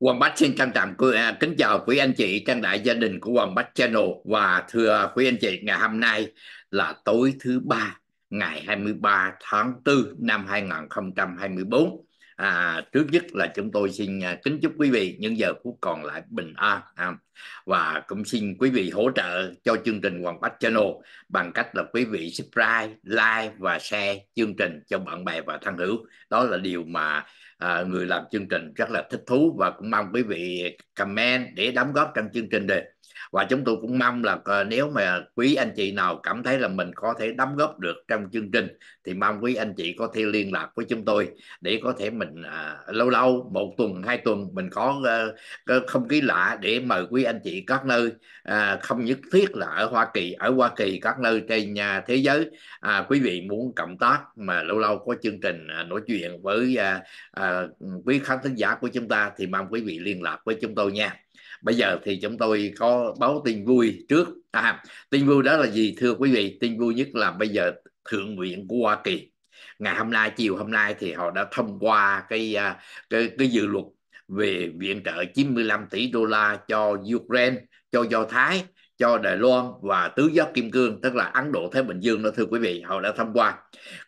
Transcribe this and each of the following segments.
Hoàng Bách xin trân trọng à, kính chào quý anh chị trong đại gia đình của Hoàng Bách Channel và thưa quý anh chị ngày hôm nay là tối thứ ba ngày 23 tháng 4 năm 2024 à, trước nhất là chúng tôi xin à, kính chúc quý vị những giờ phút còn lại bình an à, và cũng xin quý vị hỗ trợ cho chương trình Hoàng Bách Channel bằng cách là quý vị subscribe, like và share chương trình cho bạn bè và thân hữu đó là điều mà à, người làm chương trình rất là thích thú và cũng mong quý vị comment để đóng góp trong chương trình đây và chúng tôi cũng mong là ờ, nếu mà quý anh chị nào cảm thấy là mình có thể đóng góp được trong chương trình thì mong quý anh chị có thể liên lạc với chúng tôi để có thể mình à, lâu lâu một tuần hai tuần mình có à, không khí lạ để mời quý anh chị các nơi à, không nhất thiết là ở Hoa Kỳ ở Hoa Kỳ các nơi trên nhà thế giới à, quý vị muốn cộng tác mà lâu lâu có chương trình à, nói chuyện với à, à, quý khán thính giả của chúng ta thì mong quý vị liên lạc với chúng tôi nha bây giờ thì chúng tôi có báo tin vui trước à, tin vui đó là gì thưa quý vị tin vui nhất là bây giờ thượng viện của hoa kỳ ngày hôm nay chiều hôm nay thì họ đã thông qua cái à, cái, cái dự luật về viện trợ 95 tỷ đô la cho Ukraine, cho Do Thái, cho Đài Loan và tứ giác kim cương tức là Ấn Độ Thái Bình Dương đó thưa quý vị họ đã thông qua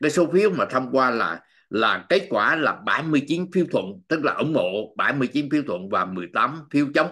cái số phiếu mà thông qua là là kết quả là 79 phiếu thuận tức là ủng hộ 79 phiếu thuận và 18 phiếu chống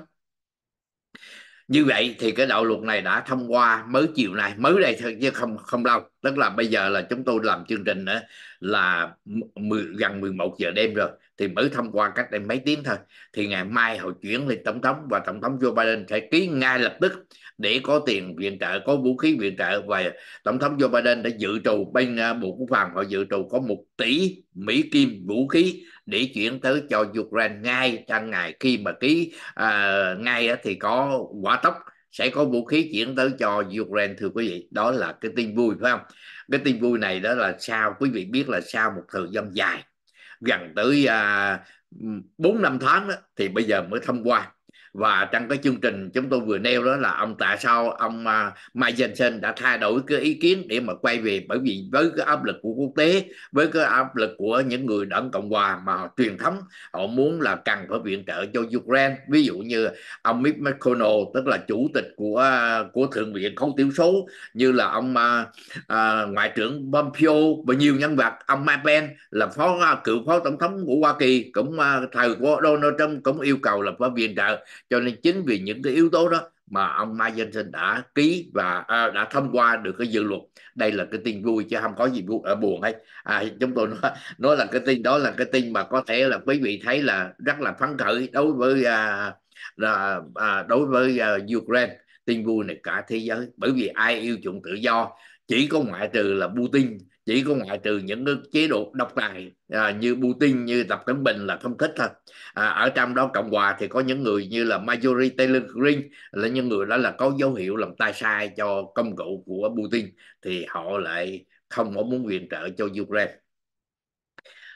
như vậy thì cái đạo luật này đã thông qua mới chiều nay mới đây thôi chứ không không lâu tức là bây giờ là chúng tôi làm chương trình nữa là 10, gần 11 giờ đêm rồi thì mới thông qua cách đây mấy tiếng thôi thì ngày mai họ chuyển lên tổng thống và tổng thống Joe Biden sẽ ký ngay lập tức để có tiền viện trợ có vũ khí viện trợ và tổng thống Joe Biden đã dự trù bên à, bộ quốc phòng họ dự trù có một tỷ Mỹ kim vũ khí để chuyển tới cho Ukraine ngay trong ngày khi mà ký uh, ngay thì có quả tốc sẽ có vũ khí chuyển tới cho Ukraine thưa quý vị đó là cái tin vui phải không cái tin vui này đó là sao quý vị biết là sao một thời gian dài gần tới à, bốn uh, năm tháng đó, thì bây giờ mới thông qua và trong cái chương trình chúng tôi vừa nêu đó là ông tại sao ông à, Mike Johnson đã thay đổi cái ý kiến để mà quay về bởi vì với cái áp lực của quốc tế với cái áp lực của những người đảng cộng hòa mà họ, truyền thống họ muốn là cần phải viện trợ cho Ukraine ví dụ như ông Mitch McConnell tức là chủ tịch của à, của thượng viện không tiểu số như là ông uh, ngoại trưởng Pompeo và nhiều nhân vật ông Mike Pence là phó cựu phó tổng thống của Hoa Kỳ cũng thời của Donald Trump cũng yêu cầu là phải viện trợ cho nên chính vì những cái yếu tố đó mà ông Mike Johnson đã ký và à, đã thông qua được cái dự luật đây là cái tin vui chứ không có gì bu- à, buồn hay à, chúng tôi nói, nói là cái tin đó là cái tin mà có thể là quý vị thấy là rất là phấn khởi đối với à, là, à, đối với à, Ukraine tin vui này cả thế giới bởi vì ai yêu chuộng tự do chỉ có ngoại trừ là Putin chỉ có ngoại trừ những cái chế độ độc tài à, như Putin như Tập Cận Bình là không thích thôi à, ở trong đó Cộng hòa thì có những người như là Marjorie Taylor Greene là những người đó là có dấu hiệu làm tay sai cho công cụ của Putin thì họ lại không có muốn viện trợ cho Ukraine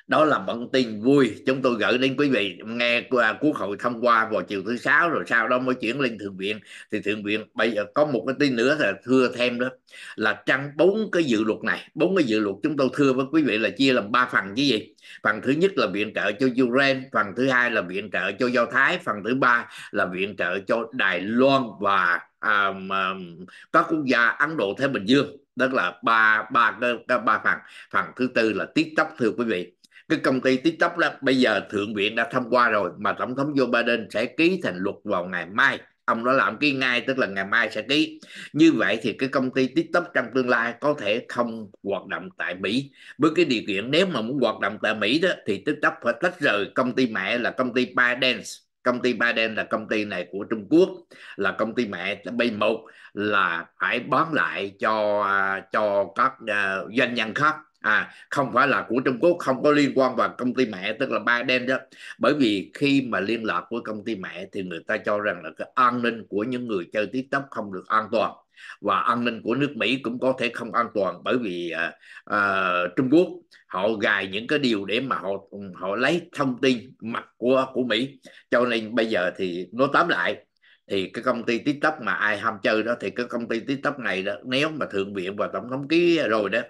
đó là bản tin vui chúng tôi gửi đến quý vị nghe qua quốc hội thông qua vào chiều thứ sáu rồi sau đó mới chuyển lên thượng viện thì thượng viện bây giờ có một cái tin nữa là thưa thêm đó là trong bốn cái dự luật này bốn cái dự luật chúng tôi thưa với quý vị là chia làm ba phần chứ gì phần thứ nhất là viện trợ cho Ukraine phần thứ hai là viện trợ cho do thái phần thứ ba là viện trợ cho Đài Loan và um, um, các quốc gia Ấn Độ Thái Bình Dương tức là ba ba ba phần phần thứ tư là tiếp tốc thưa quý vị cái công ty tiktok đó bây giờ thượng viện đã thông qua rồi mà tổng thống joe biden sẽ ký thành luật vào ngày mai ông đã làm ký ngay tức là ngày mai sẽ ký như vậy thì cái công ty tiktok trong tương lai có thể không hoạt động tại mỹ với cái điều kiện nếu mà muốn hoạt động tại mỹ đó thì tiktok phải tách rời công ty mẹ là công ty ByteDance công ty Biden là công ty này của Trung Quốc là công ty mẹ bay một là phải bán lại cho à, cho các uh, doanh nhân khác à không phải là của Trung Quốc không có liên quan vào công ty mẹ tức là ba đen đó bởi vì khi mà liên lạc với công ty mẹ thì người ta cho rằng là cái an ninh của những người chơi TikTok không được an toàn và an ninh của nước Mỹ cũng có thể không an toàn bởi vì à, à, Trung Quốc họ gài những cái điều để mà họ họ lấy thông tin mặt của của Mỹ cho nên bây giờ thì nó tóm lại thì cái công ty tiktok mà ai ham chơi đó thì cái công ty tiktok này đó, nếu mà thượng viện và tổng thống ký rồi đó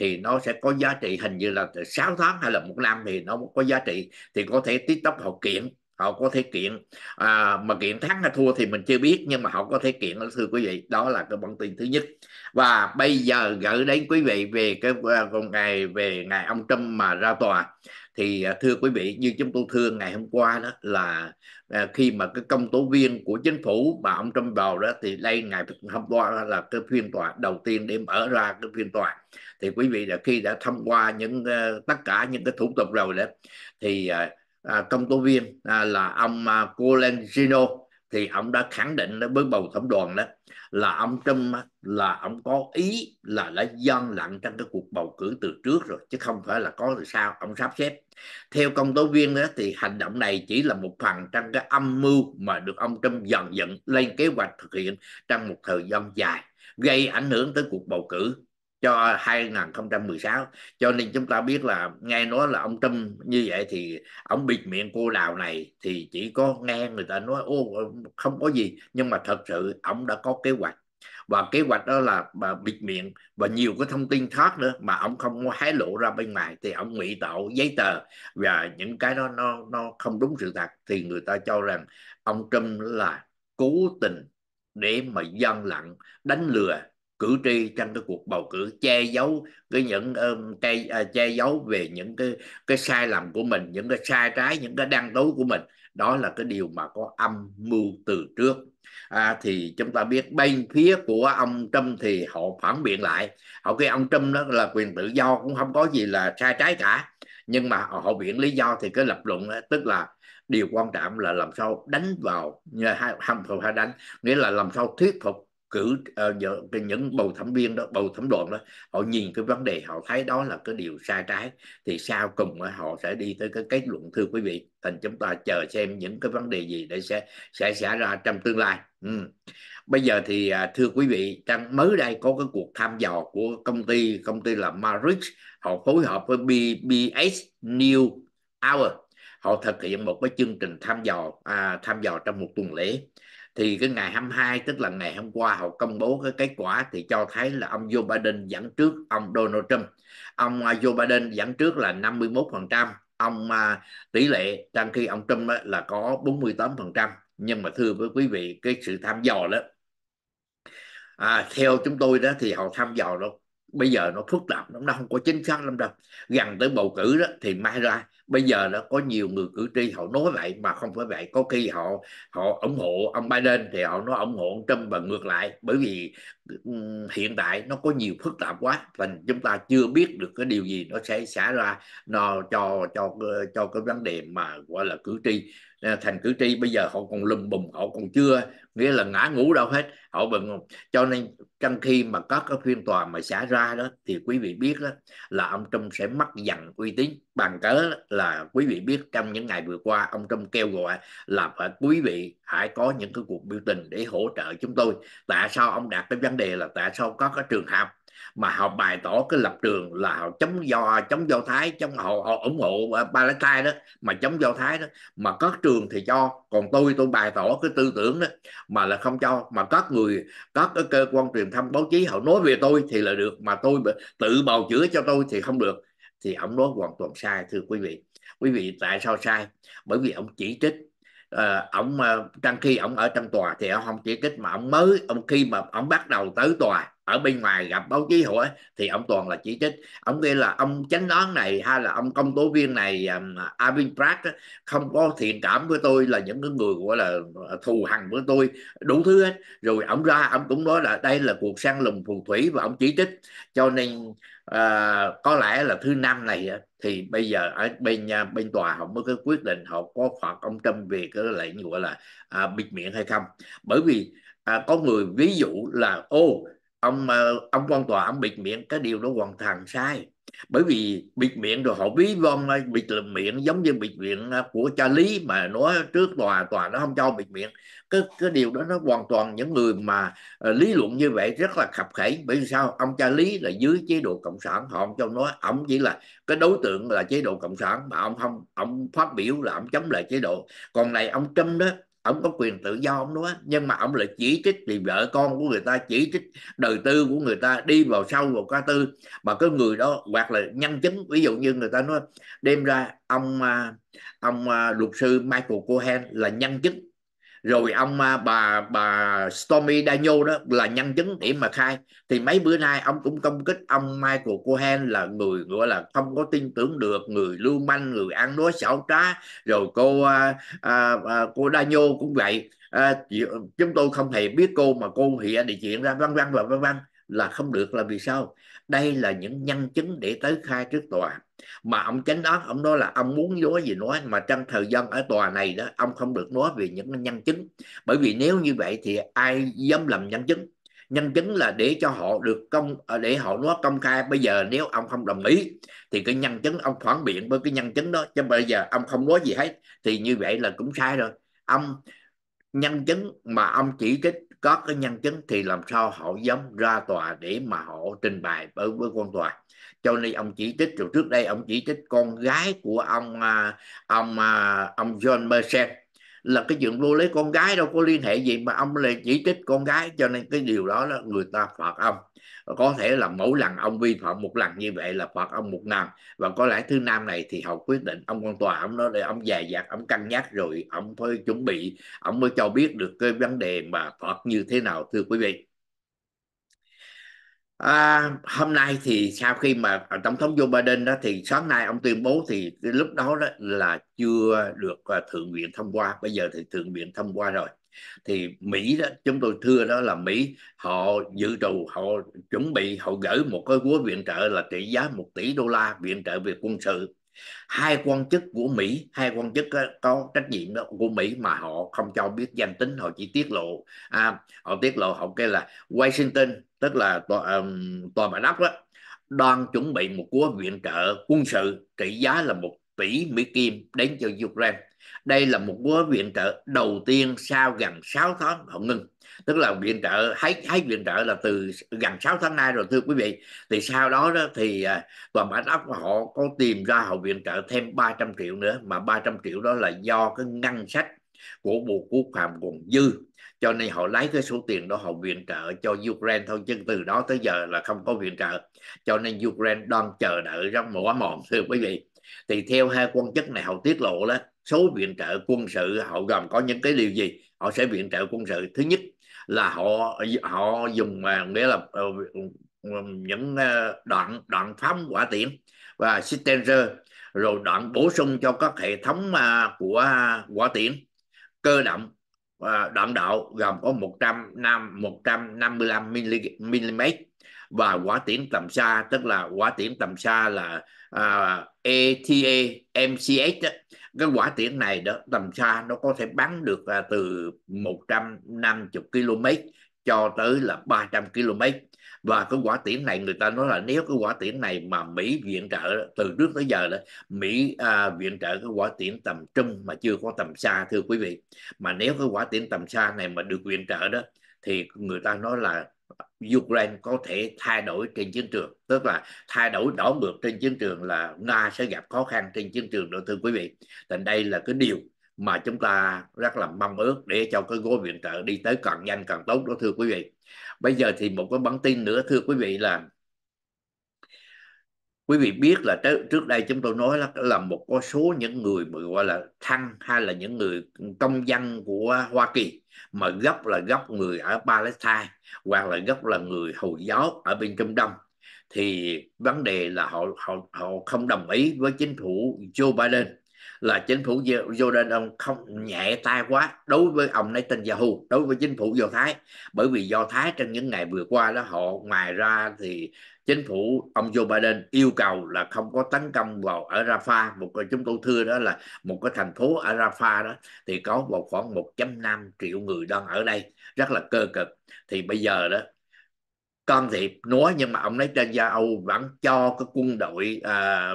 thì nó sẽ có giá trị hình như là 6 tháng hay là một năm thì nó có giá trị thì có thể tiktok họ kiện họ có thể kiện à, mà kiện thắng hay thua thì mình chưa biết nhưng mà họ có thể kiện thưa quý vị đó là cái bản tin thứ nhất và bây giờ gửi đến quý vị về cái con à, ngày về ngày ông Trump mà ra tòa thì à, thưa quý vị như chúng tôi thưa ngày hôm qua đó là À, khi mà cái công tố viên của chính phủ mà ông Trump vào đó thì đây ngày hôm qua là cái phiên tòa đầu tiên để mở ra cái phiên tòa thì quý vị là khi đã thông qua những ờ, tất cả những cái thủ tục rồi đó thì ờ, à, công tố viên à, là ông uh, Colangelo thì ông đã khẳng định với bầu thẩm đoàn đó là ông Trump là ông có ý là đã gian lặng trong cái cuộc bầu cử từ trước rồi chứ không phải là có từ sau ông sắp xếp theo công tố viên đó thì hành động này chỉ là một phần trong cái âm mưu mà được ông Trump dần dần lên kế hoạch thực hiện trong một thời gian dài gây ảnh hưởng tới cuộc bầu cử cho 2016 cho nên chúng ta biết là nghe nói là ông Trump như vậy thì ông bịt miệng cô đào này thì chỉ có nghe người ta nói ô không có gì nhưng mà thật sự ông đã có kế hoạch và kế hoạch đó là bà bịt miệng và nhiều cái thông tin khác nữa mà ông không có hé lộ ra bên ngoài thì ông ngụy tạo giấy tờ và những cái đó nó nó không đúng sự thật thì người ta cho rằng ông Trump là cố tình để mà gian lặng đánh lừa cử tri trong cái cuộc bầu cử che giấu cái những um, che, uh, che giấu về những cái cái sai lầm của mình những cái sai trái những cái đăng tấu của mình đó là cái điều mà có âm mưu từ trước à, thì chúng ta biết bên phía của ông Trump thì họ phản biện lại họ cái ông Trump đó là quyền tự do cũng không có gì là sai trái cả nhưng mà họ biện lý do thì cái lập luận đó, tức là điều quan trọng là làm sao đánh vào hai à, hai đánh nghĩa là làm sao thuyết phục cử uh, những bầu thẩm viên đó bầu thẩm đoàn đó họ nhìn cái vấn đề họ thấy đó là cái điều sai trái thì sau cùng họ sẽ đi tới cái kết luận thưa quý vị thành chúng ta chờ xem những cái vấn đề gì để sẽ sẽ xảy ra trong tương lai ừ. bây giờ thì à, thưa quý vị trong mới đây có cái cuộc thăm dò của công ty công ty là Marix họ phối hợp với BBS New Hour họ thực hiện một cái chương trình thăm dò à, thăm dò trong một tuần lễ thì cái ngày 22 tức là ngày hôm qua họ công bố cái kết quả thì cho thấy là ông Joe Biden dẫn trước ông Donald Trump ông à, Joe Biden dẫn trước là 51% ông à, tỷ lệ trong khi ông Trump là có 48% nhưng mà thưa với quý vị cái sự tham dò đó à, theo chúng tôi đó thì họ tham dò đâu bây giờ nó phức tạp lắm nó không có chính xác lắm đâu gần tới bầu cử đó thì mai ra bây giờ nó có nhiều người cử tri họ nói vậy mà không phải vậy có khi họ họ ủng hộ ông Biden thì họ nói ủng hộ ông Trump và ngược lại bởi vì hiện tại nó có nhiều phức tạp quá và chúng ta chưa biết được cái điều gì nó sẽ xảy ra nó cho cho cho cái vấn đề mà gọi là cử tri thành cử tri bây giờ họ còn lùm bùm họ còn chưa nghĩa là ngã ngủ đâu hết họ bận cho nên trong khi mà có cái phiên tòa mà xảy ra đó thì quý vị biết đó là ông Trump sẽ mất dần uy tín bằng cớ là quý vị biết trong những ngày vừa qua ông Trump kêu gọi là phải quý vị hãy có những cái cuộc biểu tình để hỗ trợ chúng tôi tại sao ông đặt cái vấn đề là tại sao có cái trường hợp mà họ bày tỏ cái lập trường là họ chống do chống do thái chống họ, họ ủng hộ ờ, palestine đó mà chống do thái đó mà các trường thì cho còn tôi tôi bày tỏ cái tư tưởng đó mà là không cho mà các người các cái cơ quan truyền thông báo chí họ nói về tôi thì là được mà tôi tự bào chữa cho tôi thì không được thì ông nói hoàn toàn sai thưa quý vị quý vị tại sao sai bởi vì ông chỉ trích À, ông ờ, trong khi ông ở trong tòa thì ông không chỉ trích mà ông mới ông khi mà ông bắt đầu tới tòa ở bên ngoài gặp báo chí hỏi thì ông toàn là chỉ trích ông kêu là ông chánh án này hay là ông công tố viên này um, Avin Pratt không có thiện cảm với tôi là những cái người gọi là ờ, thù hằn với tôi đủ thứ hết rồi ông ra ông cũng nói là đây là cuộc săn lùng phù thủy và ông chỉ trích cho nên à, có lẽ là thứ năm này thì bây giờ ở bên ờ, bên tòa họ mới có quyết định họ có phạt ông Trump về cái lệnh gọi là à, bịt miệng hay không bởi vì à, có người ví dụ là ô ông ờ, ông quan tòa ông bịt miệng cái điều đó hoàn toàn sai bởi vì bịt miệng rồi họ ví von ờ, bịt lùm miệng giống như bịt miệng ờ, của cha lý mà nói trước tòa tòa nó không cho bịt miệng cái cái điều đó nó hoàn toàn những người mà lý luận như vậy rất là khập khẩy bởi vì sao ông cha lý là dưới chế độ cộng sản họ không cho nói ông chỉ là cái đối tượng là chế độ cộng sản mà ông không ông phát biểu là ông chống lại chế độ còn này ông trâm đó ông có quyền tự do ông đó nhưng mà ông lại chỉ trích thì vợ con của người ta chỉ trích đời tư của người ta đi vào sâu vào cá tư mà cái người đó hoặc là nhân chứng ví dụ như người ta nói đem ra ông à, ông à, luật sư Michael Cohen là nhân chứng rồi ông à, bà bà Stormy Daniel đó là nhân chứng để mà khai thì mấy bữa nay ông cũng công kích ông Michael Cohen là người gọi là không có tin tưởng được người lưu manh người ăn nói xảo trá rồi cô à, à, à cô Daniel cũng vậy à, chúng tôi không hề biết cô mà cô hiện địa chuyện ra văn văn và văn văn là không được là vì sao đây là những nhân chứng để tới khai trước tòa mà ông chánh đó ông nói là ông muốn nói gì nói mà trong thời gian ở tòa này đó ông không được nói về những nhân chứng bởi vì nếu như vậy thì ai dám làm nhân chứng nhân chứng là để cho họ được công à, để họ nói công khai bây giờ nếu ông không đồng ý thì cái nhân chứng ông phản biện với cái nhân chứng đó cho bây giờ ông không nói gì hết thì như vậy là cũng sai rồi ông nhân chứng mà ông chỉ trích có cái nhân chứng thì làm sao họ dám ra tòa để mà họ trình bày với với quan tòa cho nên ông chỉ trích rồi trước đây ông chỉ trích con gái của ông à, ông à, ông John Mercer là cái chuyện vô lấy con gái đâu có liên hệ gì mà ông lại chỉ trích con gái cho nên cái điều đó là người ta phạt ông có thể là mỗi lần ông vi phạm một lần như vậy là phạt ông một năm và có lẽ thứ năm này thì họ quyết định ông quan tòa ông nói để ông dài dạt ông cân nhắc rồi ông mới chuẩn bị ông mới cho biết được cái vấn đề mà phạt như thế nào thưa quý vị À, hôm nay thì sau khi mà tổng thống Joe Biden đó thì sáng nay ông tuyên bố thì lúc đó đó là chưa được à, thượng viện thông qua bây giờ thì thượng viện thông qua rồi thì Mỹ đó chúng tôi thưa đó là Mỹ họ dự trù họ chuẩn bị họ gửi một cái gói viện trợ là trị giá 1 tỷ đô la viện trợ về quân sự hai quan chức của Mỹ hai quan chức có trách nhiệm đó của Mỹ mà họ không cho biết danh tính họ chỉ tiết lộ à, họ tiết lộ họ kêu là Washington tức là tòa, um, tòa bãi đốc đó đang chuẩn bị một gói viện trợ quân sự trị giá là một Mỹ, Mỹ Kim đến cho Ukraine. Đây là một gói viện trợ đầu tiên sau gần 6 tháng họ ngừng Tức là viện trợ hết hết viện trợ là từ gần 6 tháng nay rồi thưa quý vị. Thì sau đó, đó thì à, tòa mã ốc họ có tìm ra họ viện trợ thêm 300 triệu nữa mà 300 triệu đó là do cái ngân sách của Bộ Quốc phòng còn dư cho nên họ lấy cái số tiền đó họ viện trợ cho Ukraine thôi chứ từ đó tới giờ là không có viện trợ cho nên Ukraine đang chờ đợi rất mỏ mòn thưa quý vị thì theo hai quan chức này họ tiết lộ đó số viện trợ quân sự họ gồm có những cái điều gì họ sẽ viện trợ quân sự thứ nhất là họ họ dùng mà nghĩa là ờ, những ờ, đoạn đoạn phóng quả tiễn và Stinger rồi đoạn bổ sung cho các hệ thống à, của quả tiễn cơ động và đoạn đạo gồm có 100 năm 155 mm và quả tiễn tầm xa tức là quả tiễn tầm xa là à, ETA MCS đó, cái quả tiễn này đó tầm xa nó có thể bắn được à, từ 150 km cho tới là 300 km và cái quả tiễn này người ta nói là nếu cái quả tiễn này mà Mỹ viện trợ từ trước tới giờ đó Mỹ à, viện trợ cái quả tiễn tầm trung mà chưa có tầm xa thưa quý vị mà nếu cái quả tiễn tầm xa này mà được viện trợ đó thì người ta nói là Ukraine có thể thay đổi trên chiến trường tức là thay đổi đảo ngược trên chiến trường là Nga sẽ gặp khó khăn trên chiến trường đó thưa quý vị thành đây là cái điều mà chúng ta rất là mong ước để cho cái gói viện trợ đi tới càng nhanh càng tốt đó thưa quý vị bây giờ thì một cái bản tin nữa thưa quý vị là quý vị biết là trước đây chúng tôi nói là, là một có số những người gọi là thăng hay là những người công dân của Hoa Kỳ mà gốc là gốc người ở Palestine hoặc là gốc là người Hồi giáo ở bên Trung Đông thì vấn đề là họ họ họ không đồng ý với chính phủ Joe Biden là chính phủ Jordan ông không nhẹ tay quá đối với ông Nathan Yahoo đối với chính phủ Do Thái bởi vì Do Thái trong những ngày vừa qua đó họ ngoài ra thì chính phủ ông Joe Biden yêu cầu là không có tấn công vào ở Rafah một cái chúng tôi thưa đó là một cái thành phố ở Rafah đó thì có vào khoảng 1.5 triệu người đang ở đây rất là cơ cực thì bây giờ đó con thiệp nói nhưng mà ông lấy trên da Âu vẫn cho cái quân đội à,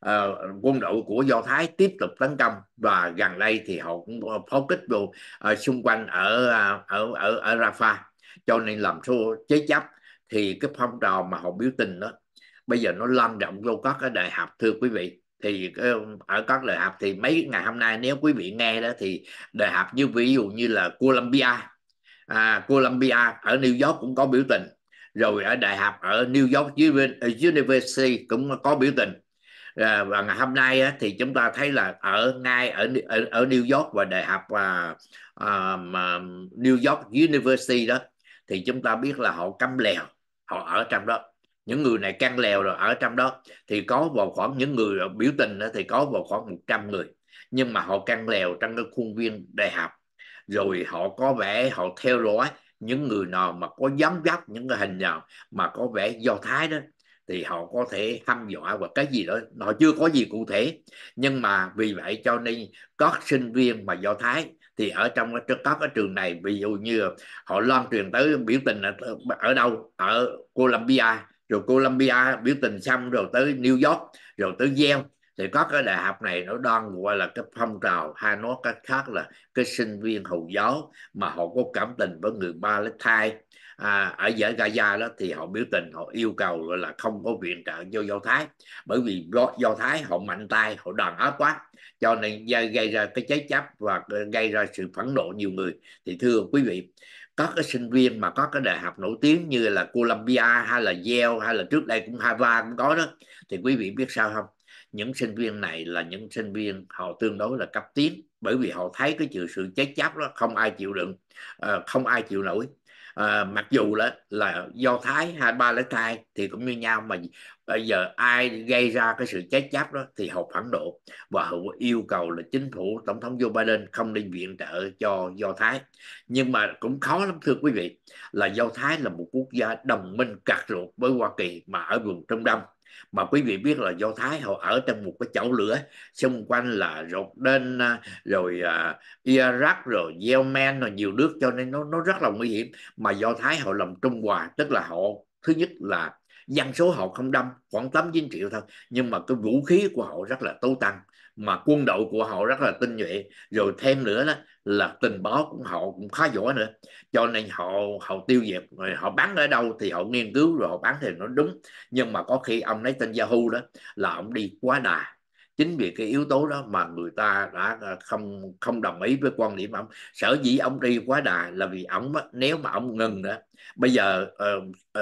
à, quân đội của Do Thái tiếp tục tấn công và gần đây thì họ cũng pháo kích vô à, xung quanh ở à, ở ở ở Rafah cho nên làm thua chế chấp thì cái phong trào mà họ biểu tình đó bây giờ nó lan rộng vô các cái đại học thưa quý vị thì ở các đại học thì mấy ngày hôm nay nếu quý vị nghe đó thì đại học như ví dụ như là Columbia à, Columbia ở New York cũng có biểu tình rồi ở đại học ở New York University cũng có biểu tình ờ, và ngày hôm nay thì chúng ta thấy là ở ngay ở ở, New York và đại học và à, New York University đó thì chúng ta biết là họ căm lèo họ ở trong đó những người này căng lèo rồi ở trong đó thì có vào khoảng những người biểu tình đó, thì có vào khoảng 100 người nhưng mà họ căng lèo trong cái khuôn viên đại học rồi họ có vẻ họ theo dõi những người nào mà có dám dắt những cái hình nào mà có vẻ do thái đó thì họ có thể hăm dọa và cái gì đó họ chưa có gì cụ thể nhưng mà vì vậy cho nên các sinh viên mà do thái thì ở trong cái các cái trường này ví dụ như họ loan truyền tới biểu tình ở, ở đâu ở Colombia rồi Colombia biểu tình xong rồi tới New York rồi tới Yale thì có cái đại học này nó đang gọi là cái phong trào hay nói cách khác là cái sinh viên hầu giáo mà họ có cảm tình với người Palestine à, ở giải Gaza đó thì họ biểu tình họ yêu cầu gọi là không có viện trợ cho Do Thái bởi vì Do, Do Thái họ mạnh tay họ đàn áp quá cho nên gây ra cái cháy chấp và gây ra sự phẫn nộ nhiều người thì thưa quý vị các cái sinh viên mà có cái đại học nổi tiếng như là Columbia hay là Yale hay là trước đây cũng Harvard cũng có đó thì quý vị biết sao không những sinh viên này là những sinh viên họ tương đối là cấp tiến bởi vì họ thấy cái chuyện sự chết chóc đó không ai chịu đựng ờ, không ai chịu nổi à, mặc dù là, là do thái hai ba lấy thai thì cũng như nhau mà bây giờ ai gây ra cái sự chết chấp đó thì họ phản độ và họ yêu cầu là chính phủ tổng thống Joe Biden không nên viện trợ cho do thái nhưng mà cũng khó lắm thưa quý vị là do thái là một quốc gia đồng minh cặt ruột với Hoa Kỳ mà ở vùng Trung Đông mà quý vị biết là do thái họ ở trong một cái chảo lửa xung quanh là rột đen à, rồi uh, iraq rồi yemen rồi nhiều nước cho nên nó nó rất là nguy hiểm mà do thái họ làm trung hòa tức là họ thứ nhất là dân số họ không đông khoảng 8 9 triệu thôi nhưng mà cái vũ khí của họ rất là tối tăng mà quân đội của họ rất là tinh nhuệ rồi thêm nữa đó là tình báo của họ cũng khá giỏi nữa cho nên họ họ tiêu diệt rồi họ bắn ở đâu thì họ nghiên cứu rồi họ bắn thì nó đúng nhưng mà có khi ông lấy tên Yahoo đó là ông đi quá đà chính vì cái yếu tố đó mà người ta đã à, không không đồng ý với quan điểm ông sở dĩ ông đi quá đà là vì ông nếu mà ông ngừng đó bây giờ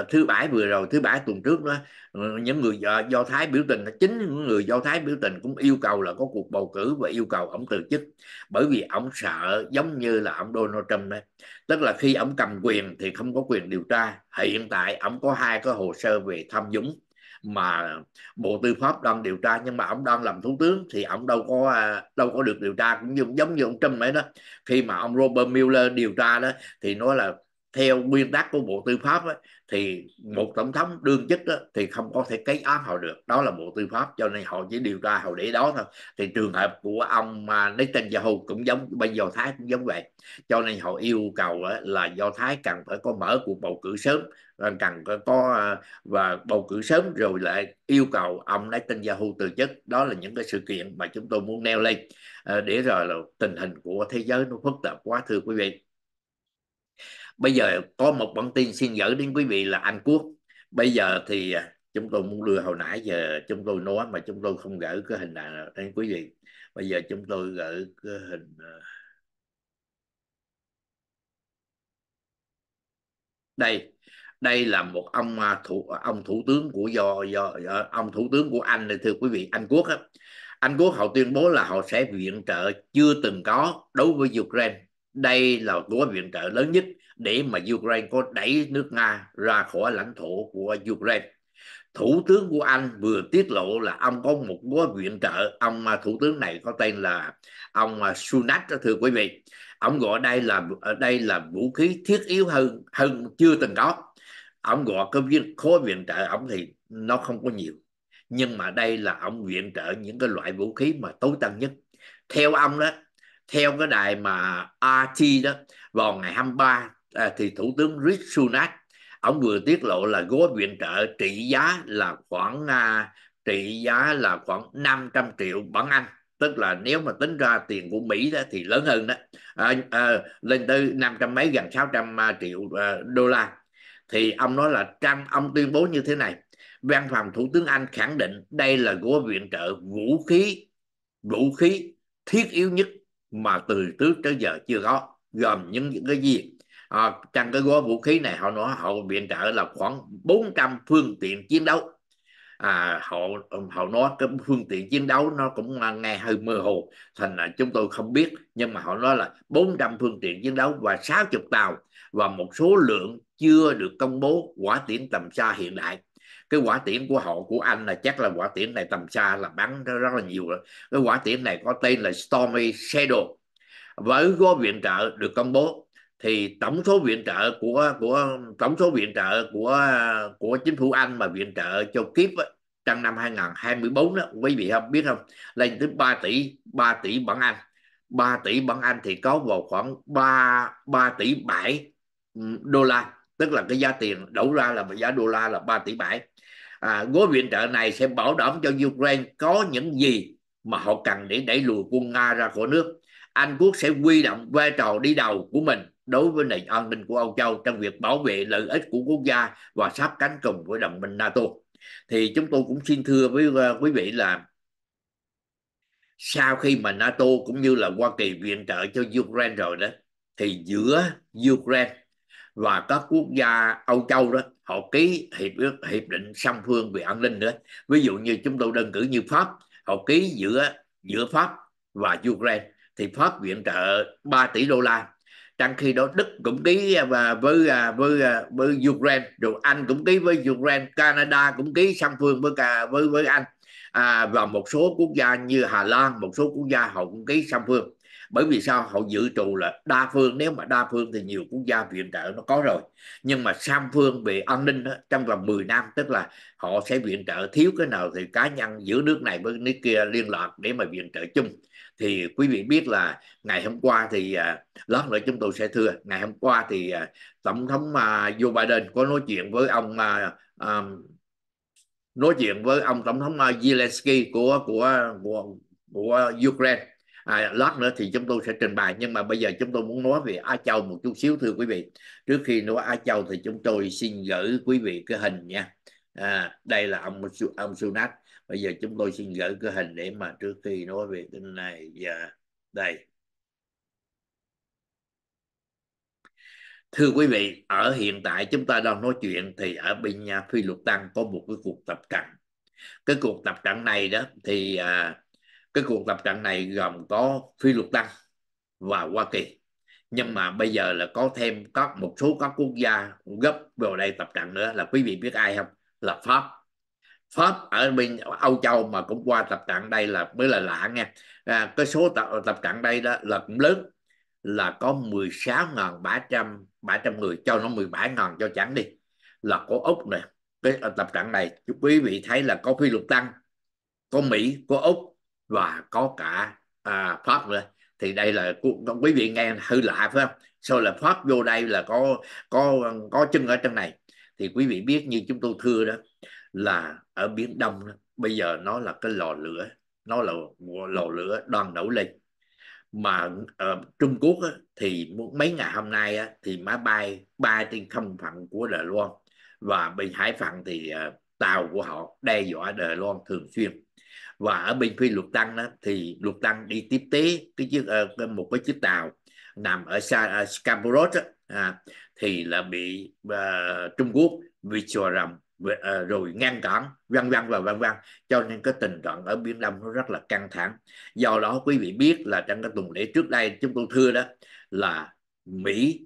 uh, thứ bảy vừa rồi thứ bảy tuần trước đó ờ, những người uh, do thái biểu tình chính những người do thái biểu tình cũng yêu cầu là có cuộc bầu cử và yêu cầu ông từ chức bởi vì ông sợ giống như là ông donald trump đấy tức là khi ông cầm quyền thì không có quyền điều tra hiện tại ông có hai cái hồ sơ về tham nhũng mà bộ tư pháp đang điều tra nhưng mà ông đang làm thủ tướng thì ông đâu có à, đâu có được điều tra cũng như giống như ông Trump ấy đó khi mà ông Robert Mueller điều tra đó thì nói là theo nguyên tắc của bộ tư pháp ấy, thì một tổng thống đương chức ấy, thì không có thể cấy án họ được đó là bộ tư pháp cho nên họ chỉ điều tra họ để đó thôi thì trường hợp của ông à, Netanyahu cũng giống bên do thái cũng giống vậy cho nên họ yêu cầu ấy, là do thái cần phải có mở cuộc bầu cử sớm cần có à, và bầu cử sớm rồi lại yêu cầu ông Netanyahu từ chức đó là những cái sự kiện mà chúng tôi muốn nêu lên ờ, để rồi là tình hình của thế giới nó phức tạp quá thưa quý vị bây giờ có một bản tin xin gửi đến quý vị là Anh Quốc bây giờ thì à, chúng tôi muốn đưa hồi nãy giờ chúng tôi nói mà chúng tôi không gửi cái hình nào đến quý vị bây giờ chúng tôi gửi cái hình à, đây đây là một ông à, thủ ông thủ tướng của do do ông thủ tướng của anh này thưa quý vị Anh Quốc á Anh Quốc họ tuyên bố là họ sẽ viện trợ chưa từng có đối với Ukraine đây là gói viện trợ lớn nhất để mà Ukraine có đẩy nước Nga ra khỏi lãnh thổ của Ukraine. Thủ tướng của Anh vừa tiết lộ là ông có một gói viện trợ, ông à, thủ tướng này có tên là ông à, Sunak thưa quý vị. Ông gọi đây là đây là vũ khí thiết yếu hơn hơn chưa từng có. Ông gọi cái viên khối viện trợ ông thì nó không có nhiều. Nhưng mà đây là ông viện trợ những cái loại vũ khí mà tối tân nhất. Theo ông đó theo cái đài mà RT đó vào ngày 23 à, thì thủ tướng Rishi Sunak ông vừa tiết lộ là gói viện trợ trị giá là khoảng à, trị giá là khoảng 500 triệu bảng Anh tức là nếu mà tính ra tiền của Mỹ đó thì lớn hơn đó à, à, lên tới 500 mấy gần 600 à, triệu à, đô la thì ông nói là Trump ông tuyên bố như thế này văn phòng thủ tướng Anh khẳng định đây là gói viện trợ vũ khí vũ khí thiết yếu nhất mà từ trước tới giờ chưa có gồm những, những cái gì à, ờ, trong cái gói vũ khí này họ nói họ viện trợ là khoảng 400 phương tiện chiến đấu à, họ um, họ nói cái phương tiện chiến đấu nó cũng à, nghe hơi mơ hồ thành là chúng tôi không biết nhưng mà họ nói là 400 phương tiện chiến đấu và 60 tàu và một số lượng chưa được công bố quả tiễn tầm xa hiện đại cái quả tiễn của họ của anh là chắc là quả tiễn này tầm xa là bắn rất là nhiều rồi cái quả tiễn này có tên là Stormy Shadow với gói viện trợ được công bố thì tổng số viện trợ của của tổng số viện trợ của của chính phủ Anh mà viện trợ cho kiếp trong năm 2024 đó quý vị không biết không lên tới 3 tỷ 3 tỷ bảng Anh 3 tỷ bảng Anh thì có vào khoảng 3 3 tỷ 7 ừ, đô la tức là cái giá tiền đổ ra là giá đô la là 3 tỷ 7 à, gói viện trợ này sẽ bảo đảm cho Ukraine có những gì mà họ cần để đẩy lùi quân Nga ra khỏi nước Anh quốc sẽ quy động vai trò đi đầu của mình đối với nền an ninh của Âu Châu trong việc bảo vệ lợi ích của quốc gia và sát cánh cùng với đồng minh NATO. Thì chúng tôi cũng xin thưa với ờ, quý vị là sau khi mà NATO cũng như là Hoa Kỳ viện trợ cho Ukraine rồi đó thì giữa Ukraine và các quốc gia Âu Châu đó họ ký hiệp ước hiệp định song phương về an ninh nữa ví dụ như chúng tôi đơn cử như Pháp họ ký giữa giữa Pháp và Ukraine thì Pháp viện trợ 3 tỷ đô la trong khi đó Đức cũng ký à, và với à, với à, với Ukraine rồi Anh cũng ký với Ukraine Canada cũng ký song phương với cả với với Anh à, và một số quốc gia như Hà Lan một số quốc gia họ cũng ký song phương bởi vì sao họ dự trù là đa phương nếu mà đa phương thì nhiều quốc gia viện trợ nó có rồi nhưng mà song phương về an ninh đó, trong vòng 10 năm tức là họ sẽ viện trợ thiếu cái nào thì cá nhân giữa nước này với nước kia liên lạc để mà viện trợ chung thì quý vị biết là ngày hôm qua thì à, lát nữa chúng tôi sẽ thưa ngày hôm qua thì à, tổng thống à, Joe Biden có nói chuyện với ông nói chuyện với ông tổng thống Zelensky của của của, của Ukraine à, lát nữa thì chúng tôi sẽ trình bày nhưng mà bây giờ chúng tôi muốn nói về Á Châu một chút xíu thưa quý vị trước khi nói Á Châu thì chúng tôi xin gửi quý vị cái hình nha à, đây là ông ông Sunak bây giờ chúng tôi xin gửi cái hình để mà trước khi nói về cái này và dạ, đây thưa quý vị ở hiện tại chúng ta đang nói chuyện thì ở bên nhà phi luật tăng có một cái cuộc tập trận cái cuộc tập trận này đó thì à, cái cuộc tập trận này gồm có phi luật tăng và hoa kỳ nhưng mà bây giờ là có thêm các một số các quốc gia gấp vào đây tập trận nữa là quý vị biết ai không là pháp Pháp ở bên Âu Châu mà cũng qua tập trạng đây là mới là lạ nghe à, cái số tập, tập trạng đây đó là cũng lớn là có 16.700 700 người cho nó 17.000 cho chẳng đi là có Úc nè cái tập trạng này quý vị thấy là có Phi Luật Tăng có Mỹ có Úc và có cả à, Pháp nữa thì đây là quý vị nghe hư lạ phải không sau là Pháp vô đây là có có có chân ở trong này thì quý vị biết như chúng tôi thưa đó là ở biển đông bây giờ nó là cái lò lửa nó là lò lửa đang nổ lên mà ở ờ, Trung Quốc thì mấy ngày hôm nay thì máy bay bay trên không phận của Đài Loan và bên hải phận thì uh, tàu của họ đe dọa Đài Loan thường xuyên và ở bên phi luật tăng đó, thì luật tăng đi tiếp tế cái chiếc uh, một cái chiếc tàu nằm ở xa uh, Scarborough đó, à, thì là bị uh, Trung Quốc vì cho rằng Ờ, rồi ngăn cản vân vân và vân vân cho nên cái tình trạng ở biển đông nó rất là căng thẳng do đó quý vị biết là trong cái tuần lễ trước đây chúng tôi thưa đó là mỹ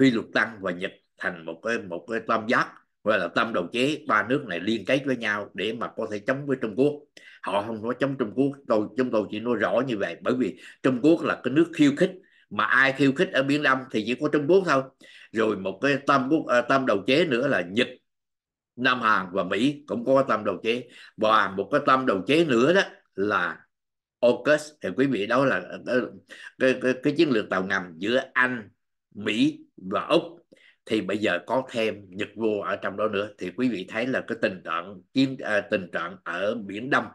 phi lục tăng và nhật thành một cái một cái tam giác gọi là tâm đầu chế ba nước này liên kết với nhau để mà có thể chống với Trung Quốc họ không nói chống Trung Quốc tôi chúng tôi chỉ nói rõ như vậy bởi vì Trung Quốc là cái nước khiêu khích mà ai khiêu khích ở Biển Đông thì chỉ có Trung Quốc thôi rồi một cái tam quốc ờ, tam đầu chế nữa là Nhật Nam Hàn và Mỹ cũng có tâm đầu chế và một cái tâm đầu chế nữa đó là AUKUS thì quý vị đó là cái, cái, cái chiến lược tàu ngầm giữa Anh Mỹ và Úc thì bây giờ có thêm Nhật vô ở trong đó nữa thì quý vị thấy là cái tình trạng chiến à, tình trạng ở biển Đông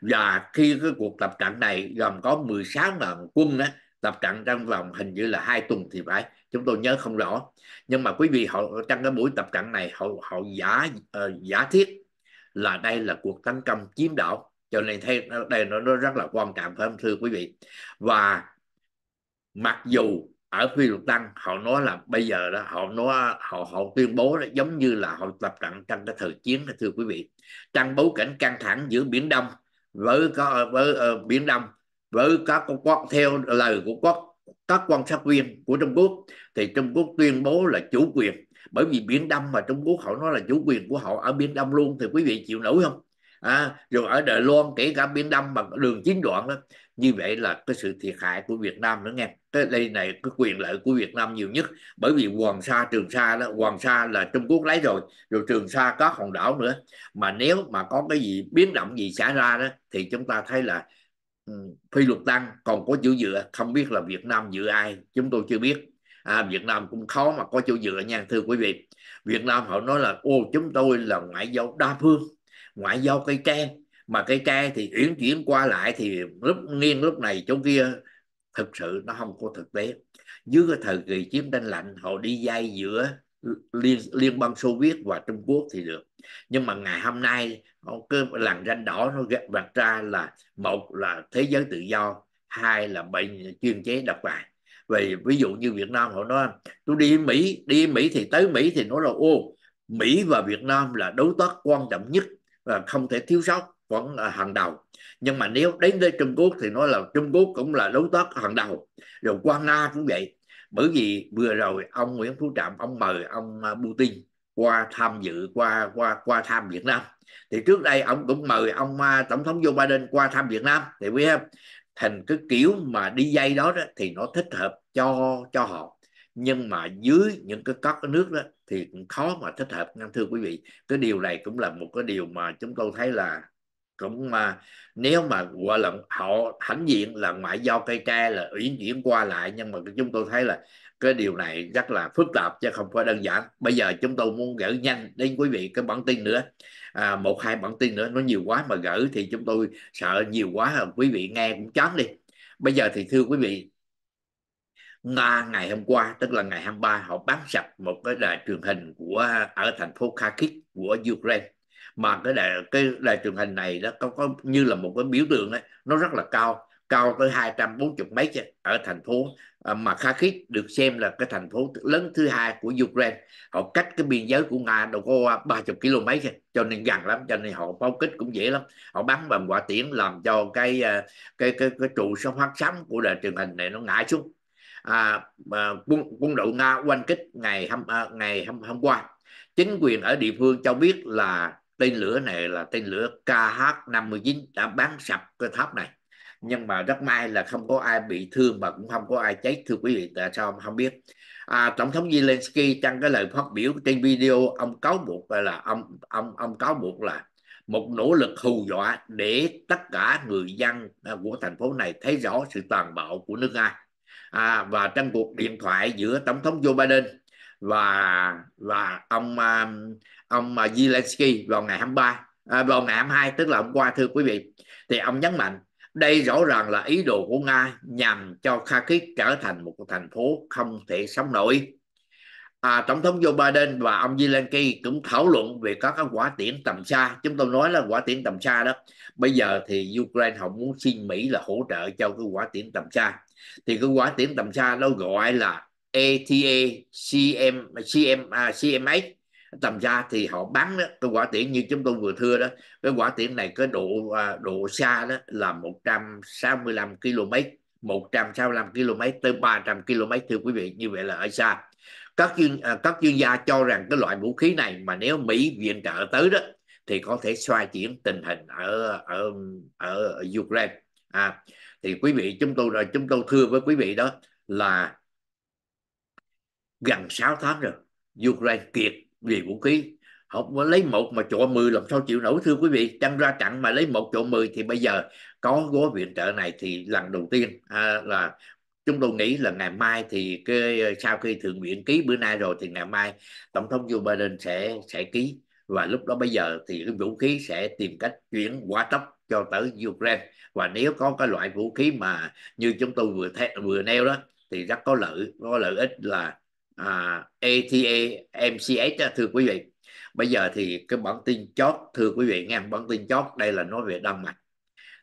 và khi cái cuộc tập trận này gồm có 16 ngàn quân á, tập trận trong vòng hình như là hai tuần thì phải chúng tôi nhớ không rõ nhưng mà quý vị họ trong cái buổi tập trận này họ họ giả uh, giả thiết là đây là cuộc tấn công chiếm đảo cho nên thấy đây nó, nó rất là quan trọng phải không thưa quý vị và mặc dù ở phi luật tăng họ nói là bây giờ đó họ nói họ họ tuyên bố đó giống như là họ tập trận trong cái thời chiến thưa quý vị trong bối cảnh căng thẳng giữa biển đông với có với uh, biển đông với các quốc theo lời của quốc các quan sát viên của Trung Quốc thì Trung Quốc tuyên bố là chủ quyền bởi vì biển Đông mà Trung Quốc họ nói là chủ quyền của họ ở biển Đông luôn thì quý vị chịu nổi không à, rồi ở Đài Loan kể cả biển Đông bằng đường chiến đoạn đó như vậy là cái sự thiệt hại của Việt Nam nữa nghe cái đây này cái quyền lợi của Việt Nam nhiều nhất bởi vì Hoàng Sa Trường Sa đó Hoàng Sa là Trung Quốc lấy rồi rồi Trường Sa có hòn đảo nữa mà nếu mà có cái gì biến động gì xảy ra đó thì chúng ta thấy là Ừ, phi luật tăng còn có chỗ dựa không biết là Việt Nam dựa ai chúng tôi chưa biết à, Việt Nam cũng khó mà có chỗ dựa nha thưa quý vị Việt Nam họ nói là ô chúng tôi là ngoại giao đa phương ngoại giao cây tre mà cây tre thì uyển chuyển qua lại thì lúc nghiêng lúc này chỗ kia thực sự nó không có thực tế dưới cái thời kỳ chiến tranh lạnh họ đi dây giữa liên, liên bang Xô Viết và Trung Quốc thì được nhưng mà ngày hôm nay cứ làn ranh đỏ nó vạch ra là một là thế giới tự do hai là bệnh chuyên chế độc hại về ví dụ như Việt Nam họ nói tôi đi Mỹ đi Mỹ thì tới Mỹ thì nói là ô Mỹ và Việt Nam là đối tác quan trọng nhất và không thể thiếu sót vẫn là hàng đầu nhưng mà nếu đến với Trung Quốc thì nói là Trung Quốc cũng là đối tác hàng đầu rồi quan Na cũng vậy bởi vì vừa rồi ông Nguyễn Phú Trọng ông mời ông à, Putin qua tham dự qua qua qua tham Việt Nam thì trước đây ông cũng mời ông à, tổng thống Joe Biden qua thăm Việt Nam thì quý em thành cái kiểu mà đi dây đó, đó thì nó thích hợp cho cho họ nhưng mà dưới những cái các nước đó thì cũng khó mà thích hợp nha thưa quý vị cái điều này cũng là một cái điều mà chúng tôi thấy là cũng mà nếu mà qua là họ hãnh diện là ngoại giao cây tre là ủy chuyển qua lại nhưng mà chúng tôi thấy là cái điều này rất là phức tạp chứ không phải đơn giản bây giờ chúng tôi muốn gửi nhanh đến quý vị cái bản tin nữa à, một hai bản tin nữa nó nhiều quá mà gửi thì chúng tôi sợ nhiều quá là quý vị nghe cũng chán đi bây giờ thì thưa quý vị Nga ngày hôm qua tức là ngày 23 họ bán sập một cái đài truyền hình của ở thành phố Kharkiv của Ukraine mà cái đài cái đài truyền hình này đó có, có như là một cái biểu tượng đấy nó rất là cao cao tới 240 mấy chứ, ở thành phố À, mà Kharkiv được xem là cái thành phố lớn thứ hai của Ukraine họ cách cái biên giới của Nga đâu có 30 km cho nên gần lắm cho nên họ pháo kích cũng dễ lắm họ bắn bằng quả tiễn làm cho cái à, cái cái, cái, trụ sóng phát sóng của đài truyền hình này nó ngã xuống à, à, quân quân đội Nga oanh kích ngày hôm à, ngày hôm, hôm qua chính quyền ở địa phương cho biết là tên lửa này là tên lửa KH-59 đã bắn sập cái tháp này nhưng mà rất may là không có ai bị thương mà cũng không có ai chết thưa quý vị tại sao không biết à, tổng thống Zelensky trong cái lời phát biểu trên video ông cáo buộc là ông ông ông cáo buộc là một nỗ lực hù dọa để tất cả người dân của thành phố này thấy rõ sự tàn bạo của nước Nga à, và trong cuộc điện thoại giữa tổng thống Joe Biden và và ông um, ông Zelensky vào ngày 23 à, vào ngày 22 tức là hôm qua thưa quý vị thì ông nhấn mạnh đây rõ ràng là ý đồ của nga nhằm cho kharkiv trở thành một thành phố không thể sống nổi à, tổng thống joe biden và ông zelensky cũng thảo luận về các cái quả tiễn tầm xa chúng tôi nói là quả tiễn tầm xa đó bây giờ thì ukraine họ muốn xin mỹ là hỗ trợ cho cái quả tiễn tầm xa thì cái quả tiễn tầm xa nó gọi là ATA CM, CM, à, CMH tầm ra thì họ bắn đó, cái quả tiễn như chúng tôi vừa thưa đó cái quả tiễn này cái độ à, độ xa đó là 165 km 165 km tới 300 km thưa quý vị như vậy là ở xa các chuyên à, các chuyên gia cho rằng cái loại vũ khí này mà nếu Mỹ viện trợ tới đó thì có thể xoay chuyển tình hình ở ở ở Ukraine à thì quý vị chúng tôi rồi à, chúng tôi thưa với quý vị đó là gần 6 tháng rồi Ukraine kiệt vì vũ khí không lấy một mà chỗ 10 làm sao chịu nổi thưa quý vị đang ra trận mà lấy một chỗ 10 thì bây giờ có gói viện trợ này thì lần đầu tiên à, là chúng tôi nghĩ là ngày mai thì cái ờ, sau khi thượng viện ký bữa nay rồi thì ngày mai tổng thống Joe Biden sẽ sẽ ký và lúc đó bây giờ thì cái vũ khí sẽ tìm cách chuyển quá tốc cho tới Ukraine và nếu có cái loại vũ khí mà như chúng tôi vừa thét, vừa nêu đó thì rất có lợi có lợi ích là à, ATA MCS thưa quý vị bây giờ thì cái bản tin chót thưa quý vị nghe bản tin chót đây là nói về Đan Mạch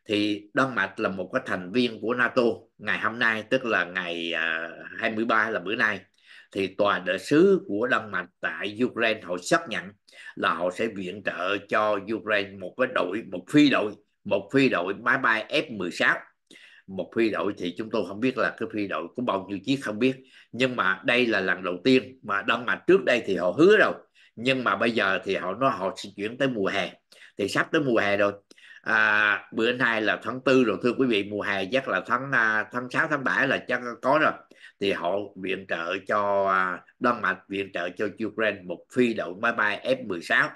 thì Đan Mạch là một cái thành viên của NATO ngày hôm nay tức là ngày à, 23 là bữa nay thì tòa đại sứ của Đan Mạch tại Ukraine họ xác nhận là họ sẽ viện trợ cho Ukraine một cái đội một phi đội một phi đội máy bay F-16 một phi đội thì chúng tôi không biết là cái phi đội có bao nhiêu chiếc không biết nhưng mà đây là lần đầu tiên mà đâm mà trước đây thì họ hứa rồi nhưng mà bây giờ thì họ nói họ sẽ chuyển tới mùa hè thì sắp tới mùa hè rồi à, bữa nay là tháng tư rồi thưa quý vị mùa hè chắc là tháng à, tháng 6 tháng 7 là chắc có rồi thì họ viện trợ cho à, Đan Mạch viện trợ cho Ukraine một phi đội máy bay F-16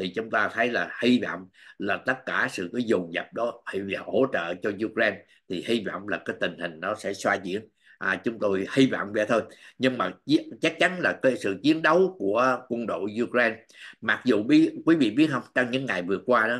thì chúng ta thấy là hy vọng là tất cả sự cái dùng dập đó hay vọng hỗ trợ cho Ukraine thì hy vọng là cái tình hình nó sẽ xoa diễn à, chúng tôi hy vọng vậy thôi nhưng mà chắc chắn là cái sự chiến đấu của quân đội Ukraine mặc dù biết quý vị biết không trong những ngày vừa qua đó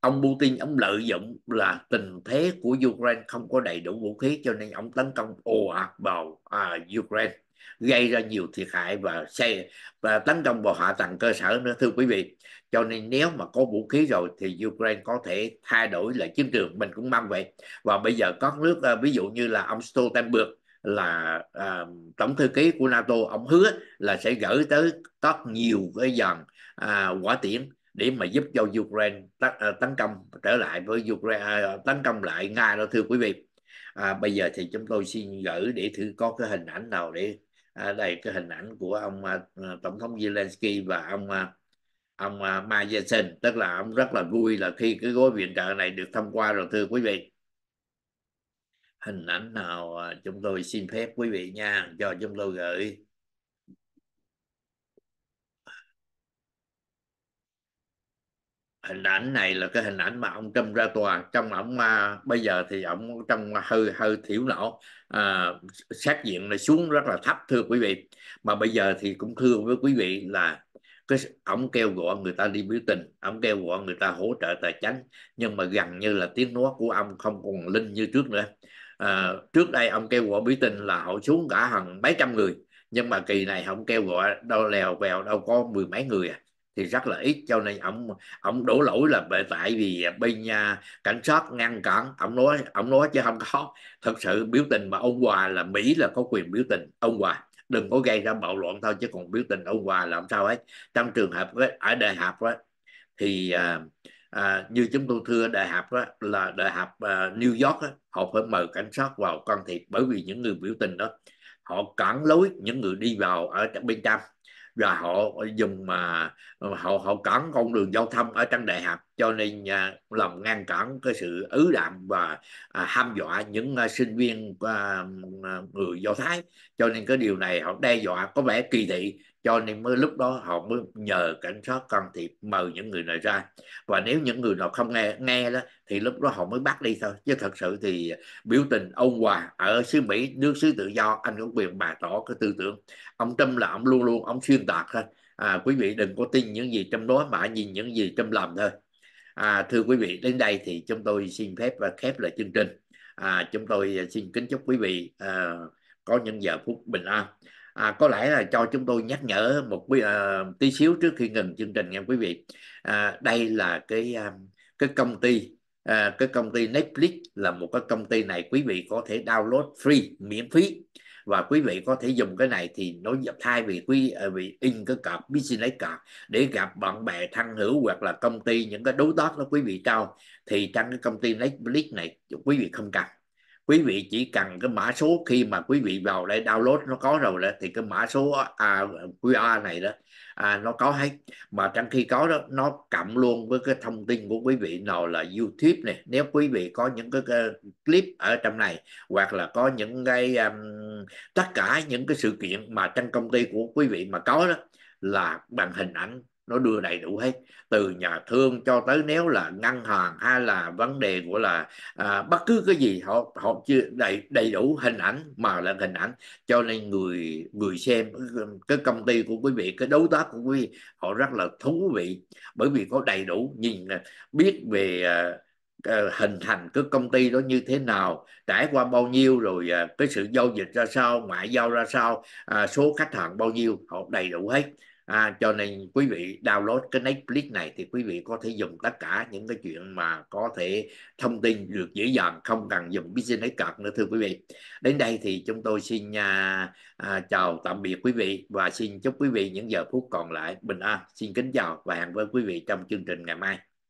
ông Putin ông lợi dụng là tình thế của Ukraine không có đầy đủ vũ khí cho nên ông tấn công ồ ạt vào à, Ukraine gây ra nhiều thiệt hại và xây và tấn công vào hạ tầng cơ sở nữa thưa quý vị cho nên nếu mà có vũ khí rồi thì Ukraine có thể thay đổi lại chiến trường mình cũng mong vậy và bây giờ các nước ờ, ví dụ như là ông Stoltenberg là à, tổng thư ký của NATO ông hứa là sẽ gửi tới các nhiều cái dàn à, ờ, quả tiễn để mà giúp cho Ukraine tấn công trở lại với Ukraine tấn công lại Nga đó thưa quý vị à, bây giờ thì chúng tôi xin gửi để thử có cái hình ảnh nào để à, đây cái hình ảnh của ông à, à, tổng thống Zelensky và ông à, ông à, Mayesin tức là ông rất là vui là khi cái gói viện trợ này được thông qua rồi thưa quý vị hình ảnh nào à, chúng tôi xin phép quý vị nha cho chúng tôi gửi hình ảnh này là cái hình ảnh mà ông Trump ra tòa trong ông à, bây giờ thì ông trong hơi hơi thiểu nổ à, sát diện là xuống rất là thấp thưa quý vị mà bây giờ thì cũng thưa với quý vị là cái ông kêu gọi người ta đi biểu tình ông kêu gọi người ta hỗ trợ tài chính nhưng mà gần như là tiếng nói của ông không còn linh như trước nữa à, trước đây ông kêu gọi biểu tình là họ xuống cả hàng mấy trăm người nhưng mà kỳ này ông kêu gọi đâu lèo vèo đâu có mười mấy người à thì rất là ít cho nên ông ông đổ lỗi là tại vì bên à, cảnh sát ngăn cản ông nói ông nói chứ không có thật sự biểu tình mà ông hòa là mỹ là có quyền biểu tình ông hòa đừng có gây ra bạo loạn thôi chứ còn biểu tình ông hòa làm sao ấy? trong trường hợp ấy, ở đại học ấy, thì à, à, như chúng tôi thưa đại học đó, là đại học à, New York đó, họ phải mời cảnh sát vào can thiệp bởi vì những người biểu tình đó họ cản lối những người đi vào ở bên trong và họ dùng mà họ họ cản con đường giao thông ở trong đại học cho nên à, làm ngăn cản cái sự ứ đạm và à, ham dọa những à, sinh viên à, à, người do thái cho nên cái điều này họ đe dọa có vẻ kỳ thị cho nên mới lúc đó họ mới nhờ cảnh sát can thiệp mời những người này ra và nếu những người nào không nghe nghe đó thì lúc đó họ mới bắt đi thôi chứ thật sự thì biểu tình ôn hòa ở xứ mỹ nước xứ tự do anh có quyền bày tỏ cái tư tưởng ông trump là ông luôn luôn ông xuyên tạc thôi à, quý vị đừng có tin những gì trong đó mà nhìn những gì trong lòng thôi à, thưa quý vị đến đây thì chúng tôi xin phép và khép lại chương trình à, chúng tôi xin kính chúc quý vị à, có những giờ phút bình an à, có lẽ là cho chúng tôi nhắc nhở một quý, à, tí xíu trước khi ngừng chương trình nha quý vị à, đây là cái à, cái công ty à, cái công ty Netflix là một cái công ty này quý vị có thể download free miễn phí và quý vị có thể dùng cái này thì nó thay vì quý ờ, vị in cái card business card để gặp bạn bè thân hữu hoặc là công ty những cái đối tác đó quý vị trao thì trong cái công ty lấy list này quý vị không cần quý vị chỉ cần cái mã số khi mà quý vị vào đây download nó có rồi đó thì cái mã số à, QR này đó à, nó có hết mà trong khi có đó nó cộng luôn với cái thông tin của quý vị nào là YouTube này nếu quý vị có những cái, cái clip ở trong này hoặc là có những cái um, tất cả những cái sự kiện mà trong công ty của quý vị mà có đó là bằng hình ảnh nó đưa đầy đủ hết từ nhà thương cho tới nếu là ngân hàng hay là vấn đề của là à, bất cứ cái gì họ họ chưa đầy đầy đủ hình ảnh mà là hình ảnh cho nên người người xem cái công ty của quý vị cái đối tác của quý vị họ rất là thú vị bởi vì có đầy đủ nhìn à, biết về à, à, hình thành cái công ty đó như thế nào trải qua bao nhiêu rồi à, cái sự giao dịch ra sao ngoại giao ra sao số khách hàng bao nhiêu họ đầy đủ hết à, cho nên quý vị download cái Netflix này thì quý vị có thể dùng tất cả những cái chuyện mà có thể thông tin được dễ dàng không cần dùng business card nữa thưa quý vị đến đây thì chúng tôi xin à, à, chào tạm biệt quý vị và xin chúc quý vị những giờ phút còn lại bình an xin kính chào và hẹn với quý vị trong chương trình ngày mai